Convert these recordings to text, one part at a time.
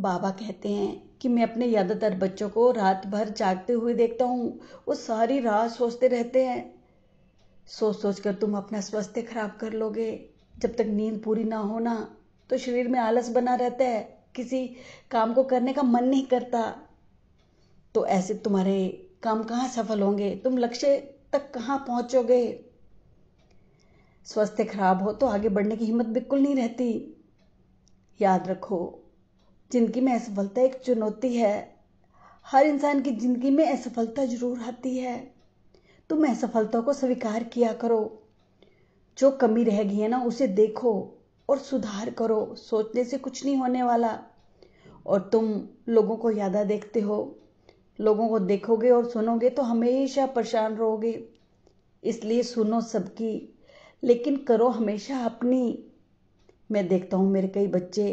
बाबा कहते हैं कि मैं अपने ज़्यादातर बच्चों को रात भर जागते हुए देखता हूँ वो सारी रात सोचते रहते हैं सोच सोच कर तुम अपना स्वास्थ्य खराब कर लोगे जब तक नींद पूरी ना हो ना तो शरीर में आलस बना रहता है किसी काम को करने का मन नहीं करता तो ऐसे तुम्हारे काम कहाँ सफल होंगे तुम लक्ष्य तक कहाँ पहुँचोगे स्वास्थ्य खराब हो तो आगे बढ़ने की हिम्मत बिल्कुल नहीं रहती याद रखो जिंदगी में असफलता एक चुनौती है हर इंसान की ज़िंदगी में असफलता ज़रूर आती है तुम असफलता को स्वीकार किया करो जो कमी रह गई है ना उसे देखो और सुधार करो सोचने से कुछ नहीं होने वाला और तुम लोगों को ज़्यादा देखते हो लोगों को देखोगे और सुनोगे तो हमेशा परेशान रहोगे इसलिए सुनो सबकी लेकिन करो हमेशा अपनी मैं देखता हूँ मेरे कई बच्चे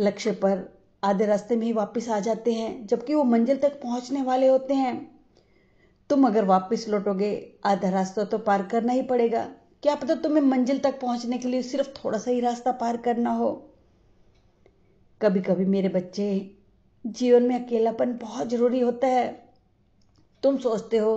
लक्ष्य पर आधे रास्ते में ही वापस आ जाते हैं जबकि वो मंजिल तक पहुंचने वाले होते हैं तुम अगर वापस लौटोगे आधा रास्ता तो पार करना ही पड़ेगा क्या पता तुम्हें मंजिल तक पहुंचने के लिए सिर्फ थोड़ा सा ही रास्ता पार करना हो कभी कभी मेरे बच्चे जीवन में अकेलापन बहुत जरूरी होता है तुम सोचते हो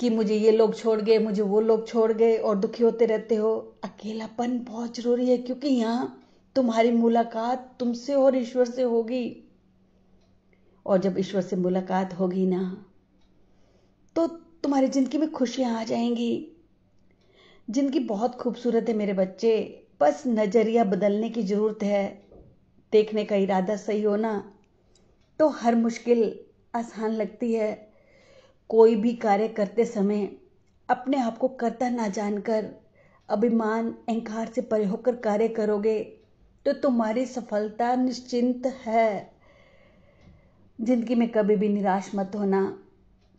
कि मुझे ये लोग छोड़ गए मुझे वो लोग छोड़ गए और दुखी होते रहते हो अकेलापन बहुत जरूरी है क्योंकि यहाँ तुम्हारी मुलाकात तुमसे और ईश्वर से होगी और जब ईश्वर से मुलाकात होगी ना तो तुम्हारी जिंदगी में खुशियां आ जाएंगी जिंदगी बहुत खूबसूरत है मेरे बच्चे बस नज़रिया बदलने की ज़रूरत है देखने का इरादा सही होना तो हर मुश्किल आसान लगती है कोई भी कार्य करते समय अपने आप को करता ना जानकर अभिमान अहंकार से परे होकर कार्य करोगे तो तुम्हारी सफलता निश्चिंत है जिंदगी में कभी भी निराश मत होना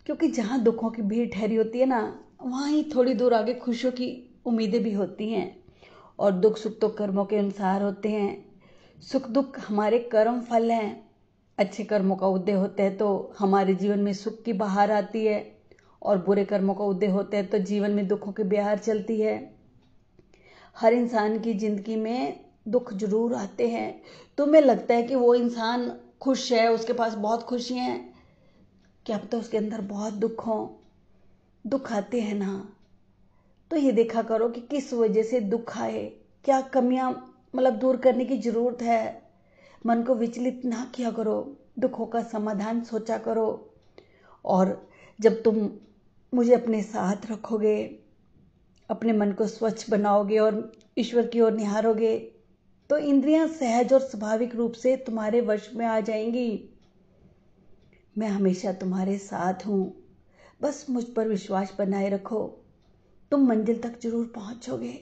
क्योंकि जहाँ दुखों की भीड़ ठहरी होती है ना वहाँ ही थोड़ी दूर आगे खुशियों की उम्मीदें भी होती हैं और दुख सुख तो कर्मों के अनुसार होते हैं सुख दुख हमारे कर्म फल हैं अच्छे कर्मों का उदय होता है तो हमारे जीवन में सुख की बाहर आती है और बुरे कर्मों का उदय होता है तो जीवन में दुखों की बिहार चलती है हर इंसान की ज़िंदगी में दुख जरूर आते हैं तुम्हें तो लगता है कि वो इंसान खुश है उसके पास बहुत खुशी हैं क्या पता उसके अंदर बहुत दुख हों दुख आते हैं ना तो ये देखा करो कि किस वजह से दुख आए क्या कमियां मतलब दूर करने की ज़रूरत है मन को विचलित ना किया करो दुखों का समाधान सोचा करो और जब तुम मुझे अपने साथ रखोगे अपने मन को स्वच्छ बनाओगे और ईश्वर की ओर निहारोगे तो इंद्रियां सहज और स्वाभाविक रूप से तुम्हारे वश में आ जाएंगी मैं हमेशा तुम्हारे साथ हूं बस मुझ पर विश्वास बनाए रखो तुम मंजिल तक जरूर पहुंचोगे